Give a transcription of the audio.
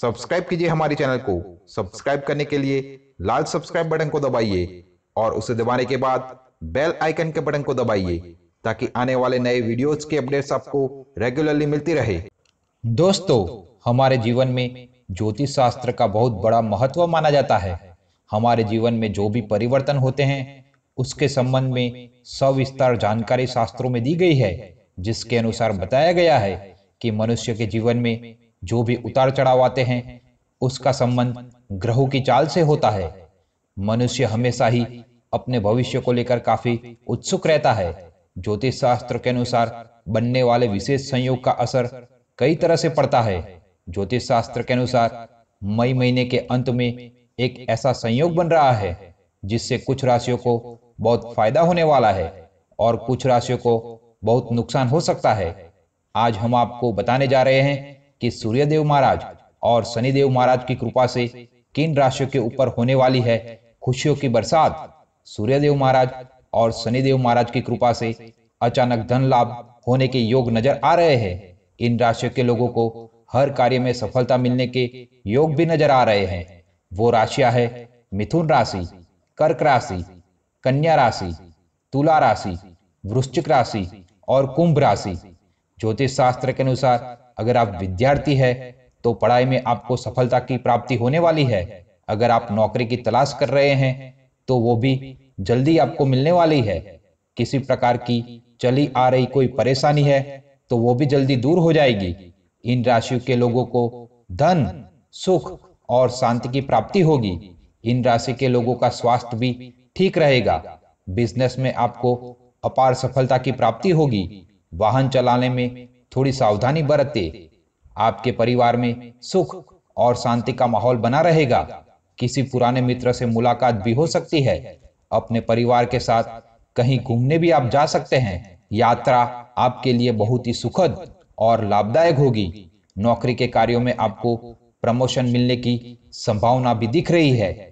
subscribe कीजिए हमारे channel को सब्सक्राइब करने के लिए लाल सब्सक्राइब बटन को दबाइए और उसे दबाने के बाद बेल आइकन के बटन को दबाइए ताकि आने वाले नए वीडियोस के अपडेट्स आपको रेगुलरली मिलती रहे दोस्तों हमारे जीवन में ज्योतिष शास्त्र का बहुत बड़ा महत्व माना जाता है हमारे जीवन में जो भी परिवर्तन होते हैं उसके संबंध में सविस्तार जानकारी शास्त्रों में दी गई है जिसके अनुसार बताया गया है कि मनुष्य के जीवन में जो भी उतार चढ़ाव आते हैं उसका संबंध ग्रहों की चाल से होता है मनुष्य हमेशा ही अपने भविष्य को लेकर काफी उत्सुक रहता है ज्योतिष शास्त्र के अनुसार बनने वाले विशेष संयोग का असर कई तरह से पड़ता है ज्योतिष शास्त्र के अनुसार मई महीने के अंत में एक ऐसा संयोग बन रहा है जिससे कुछ राशियों को बहुत फायदा होने वाला है और कुछ राशियों को बहुत नुकसान हो सकता है आज हम आपको बताने जा रहे हैं कि सूर्यदेव महाराज और शनिदेव महाराज की कृपा से किन राशियों के ऊपर होने वाली है खुशियों की बरसात सूर्यदेव महाराज और शनिदेव महाराज की कृपा से अचानक धन लाभ होने के योग नजर आ रहे हैं इन राशियों के लोगों को हर कार्य में सफलता मिलने के योग भी नजर आ रहे हैं वो राशियां है मिथुन राशि कर्क राशि कन्या राशि तुला राशि वृश्चिक राशि और कुंभ राशि ज्योतिष शास्त्र के अनुसार अगर आप विद्यार्थी है तो पढ़ाई में आपको सफलता की प्राप्ति होने वाली है अगर आप नौकरी की तलाश कर रहे हैं तो वो भी जल्दी आपको मिलने वाली है किसी प्रकार की चली आ रही कोई परेशानी है तो वो भी जल्दी दूर हो जाएगी इन राशियों के लोगों को धन सुख और शांति की प्राप्ति होगी इन राशि के लोगों का स्वास्थ्य भी ठीक रहेगा बिजनेस में आपको अपार सफलता की प्राप्ति होगी वाहन चलाने में थोड़ी सावधानी बरतें आपके परिवार में सुख और शांति का माहौल बना रहेगा किसी पुराने मित्र से मुलाकात भी हो सकती है अपने परिवार के साथ कहीं घूमने भी आप जा सकते हैं यात्रा आपके लिए बहुत ही सुखद और लाभदायक होगी नौकरी के कार्यों में आपको प्रमोशन मिलने की संभावना भी दिख रही है